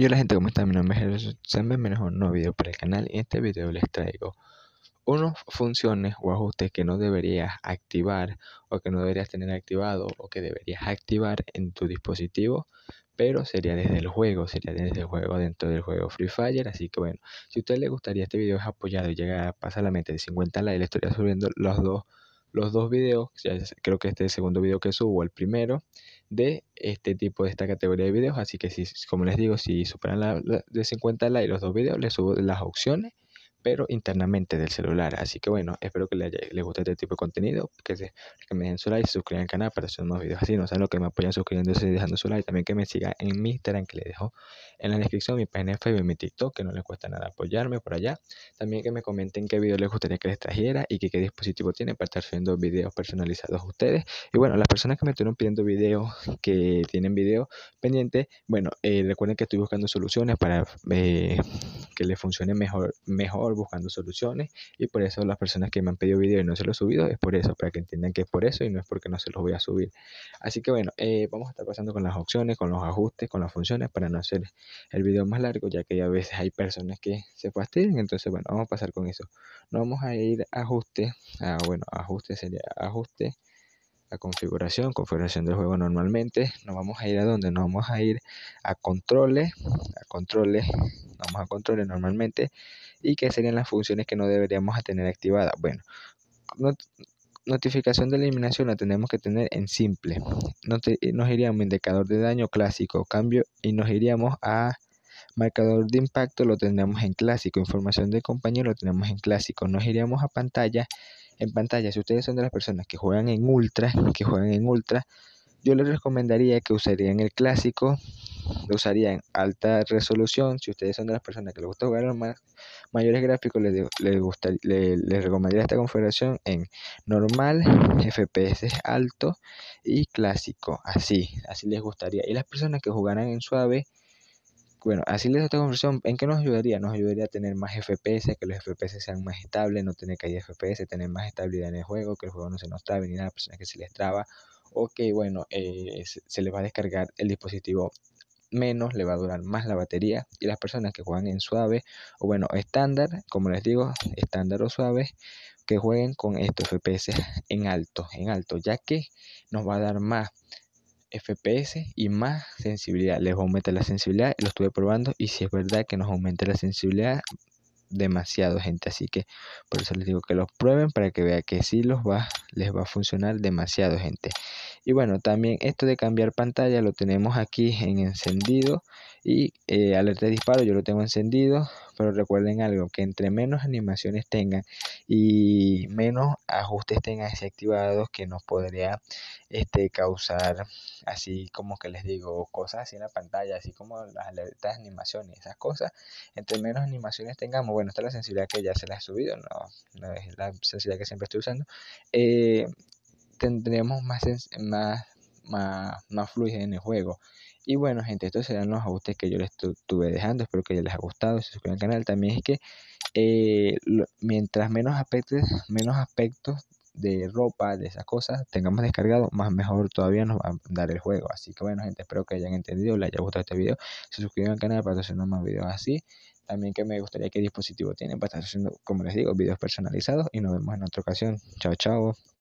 Y hola gente, ¿cómo están? Mi nombre es sean bienvenidos a un nuevo video para el canal y en este video les traigo unas funciones o ajustes que no deberías activar o que no deberías tener activado o que deberías activar en tu dispositivo pero sería desde el juego, sería desde el juego dentro del juego Free Fire, así que bueno, si a usted le gustaría este video es apoyado y llega a pasar la mente de 50 likes, le estaría subiendo los dos los dos videos, creo que este es el segundo video que subo, el primero, de este tipo de esta categoría de videos. Así que, si, como les digo, si superan la, de 50 likes los dos videos, les subo las opciones pero internamente del celular. Así que bueno, espero que les, guste este tipo de contenido, que, me den su like, suscriban al canal para hacer unos videos así, no saben lo que me apoyan suscribiéndose y dejando su like, también que me sigan en mi Instagram que les dejo en la descripción, mi página y mi TikTok, que no les cuesta nada apoyarme por allá, también que me comenten qué video les gustaría que les trajera y qué dispositivo tienen para estar haciendo videos personalizados a ustedes. Y bueno, las personas que me estuvieron pidiendo videos, que tienen videos pendientes, bueno, eh, recuerden que estoy buscando soluciones para eh, que les funcione mejor, mejor buscando soluciones y por eso las personas que me han pedido vídeo y no se lo he subido es por eso, para que entiendan que es por eso y no es porque no se los voy a subir. Así que bueno, eh, vamos a estar pasando con las opciones, con los ajustes, con las funciones para no hacer el vídeo más largo, ya que a veces hay personas que se fastidian, entonces bueno, vamos a pasar con eso. No vamos a ir a ajustes, a, ah, bueno, ajuste sería ajuste la configuración, configuración del juego normalmente, no vamos a ir a donde, no vamos a ir a controles, a controles, vamos a controles normalmente y qué serían las funciones que no deberíamos tener activadas. Bueno, notificación de eliminación la tenemos que tener en simple. nos iríamos a indicador de daño clásico, cambio y nos iríamos a marcador de impacto lo tendremos en clásico, información de compañero lo tenemos en clásico, nos iríamos a pantalla, en pantalla, si ustedes son de las personas que juegan en ultra, que juegan en ultra, yo les recomendaría que usarían el clásico lo usaría en alta resolución. Si ustedes son de las personas que les gusta jugar más mayores gráficos, les, les, les, recomendaría esta configuración en normal, FPS alto y clásico. Así, así les gustaría. Y las personas que jugaran en suave, bueno, así les esta configuración, ¿en qué nos ayudaría? Nos ayudaría a tener más FPS, que los FPS sean más estables, no tener caída FPS, tener más estabilidad en el juego, que el juego no se nos trabe ni nada, personas que se les traba o que bueno, eh, se les va a descargar el dispositivo menos, le va a durar más la batería. Y las personas que juegan en suave o bueno, estándar, como les digo, estándar o suave, que jueguen con estos FPS en alto, en alto, ya que nos va a dar más FPS y más sensibilidad. Les a aumenta la sensibilidad, lo estuve probando y si es verdad que nos aumenta la sensibilidad demasiado gente así que por eso les digo que los prueben para que vean que si los va les va a funcionar demasiado gente y bueno también esto de cambiar pantalla lo tenemos aquí en encendido y eh, alerta de disparo yo lo tengo encendido pero recuerden algo que entre menos animaciones tengan y menos ajustes tengan desactivados, que nos podría este, causar así como que les digo cosas así en la pantalla así como las alertas de animaciones esas cosas entre menos animaciones tengamos bueno esta es la sensibilidad que ya se la he subido no, no es la sensibilidad que siempre estoy usando eh, Tendremos más, más, más, más fluidez en el juego. Y bueno, gente, estos serán los ajustes que yo les Estuve dejando. Espero que les haya gustado. Se suscriban al canal. También es que eh, mientras menos aspectos, menos aspectos de ropa, de esas cosas, tengamos descargado, más mejor todavía nos va a dar el juego. Así que bueno, gente, espero que hayan entendido, les haya gustado este video. Se suscriban al canal para hacer más videos así. También que me gustaría Que dispositivo tienen para estar haciendo, como les digo, videos personalizados. Y nos vemos en otra ocasión. Chao, chao.